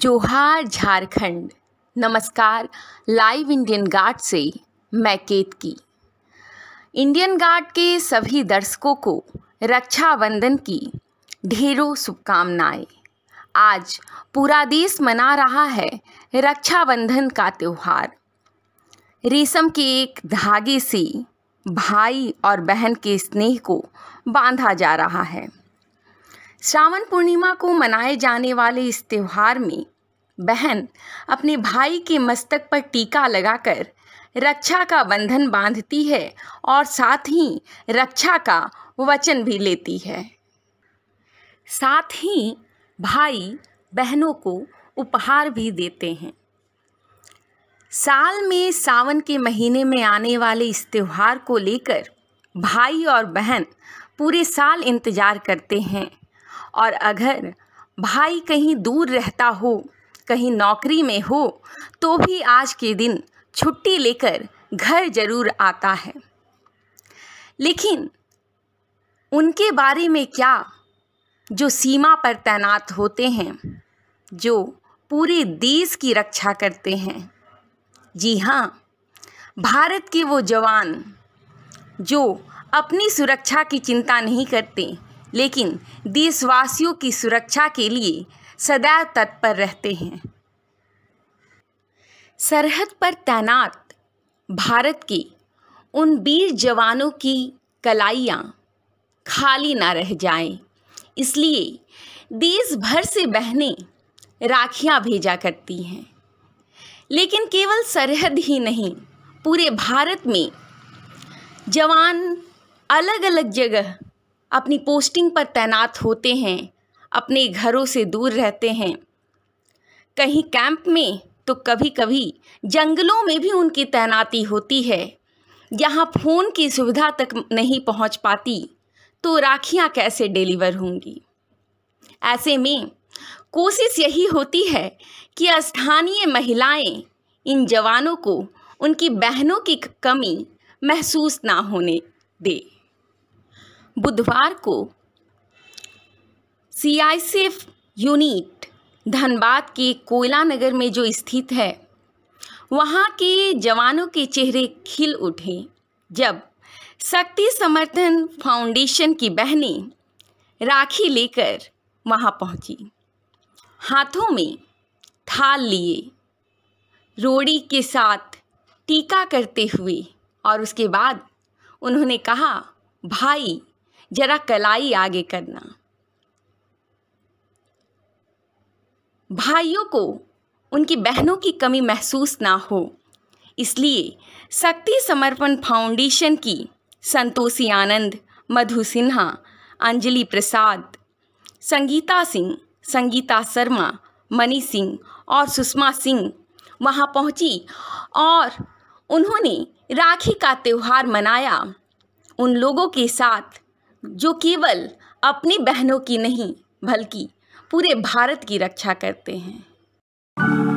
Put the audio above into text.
जोहार झारखंड नमस्कार live Indian guard से मैं केतकी इंडियन गार्ड के सभी दर्शकों को रक्षाबंधन की ढेरों शुभकामनाएं आज पूरा देश मना रहा है रक्षाबंधन का त्यौहार रेशम के एक धागे से भाई और बहन के स्नेह को बांधा जा रहा है श्रावण पूर्णिमा को मनाए जाने वाले इस त्यौहार में बहन अपने भाई के मस्तक पर टीका लगाकर रक्षा का बंधन बांधती है और साथ ही रक्षा का वचन भी लेती है साथ ही भाई बहनों को उपहार भी देते हैं साल में सावन के महीने में आने वाले इस त्यौहार को लेकर भाई और बहन पूरे साल इंतज़ार करते हैं और अगर भाई कहीं दूर रहता हो कहीं नौकरी में हो तो भी आज के दिन छुट्टी लेकर घर जरूर आता है लेकिन उनके बारे में क्या जो सीमा पर तैनात होते हैं जो पूरे देश की रक्षा करते हैं जी हाँ भारत के वो जवान जो अपनी सुरक्षा की चिंता नहीं करते लेकिन देशवासियों की सुरक्षा के लिए सदा तत्पर रहते हैं सरहद पर तैनात भारत के उन वीर जवानों की कलाइयाँ खाली ना रह जाएं, इसलिए देश भर से बहने राखियाँ भेजा करती हैं लेकिन केवल सरहद ही नहीं पूरे भारत में जवान अलग अलग जगह अपनी पोस्टिंग पर तैनात होते हैं अपने घरों से दूर रहते हैं कहीं कैंप में तो कभी कभी जंगलों में भी उनकी तैनाती होती है यहाँ फ़ोन की सुविधा तक नहीं पहुँच पाती तो राखियाँ कैसे डिलीवर होंगी ऐसे में कोशिश यही होती है कि स्थानीय महिलाएं इन जवानों को उनकी बहनों की कमी महसूस ना होने दें बुधवार को सीआईसीएफ यूनिट धनबाद के कोयला नगर में जो स्थित है वहाँ के जवानों के चेहरे खिल उठे जब शक्ति समर्थन फाउंडेशन की बहनें राखी लेकर वहाँ पहुँची हाथों में थाल लिए रोड़ी के साथ टीका करते हुए और उसके बाद उन्होंने कहा भाई जरा कलाई आगे करना भाइयों को उनकी बहनों की कमी महसूस ना हो इसलिए शक्ति समर्पण फाउंडेशन की संतोषी आनंद मधु सिन्हा अंजलि प्रसाद संगीता सिंह संगीता शर्मा मनी सिंह और सुषमा सिंह वहाँ पहुँची और उन्होंने राखी का त्यौहार मनाया उन लोगों के साथ जो केवल अपनी बहनों की नहीं बल्कि पूरे भारत की रक्षा करते हैं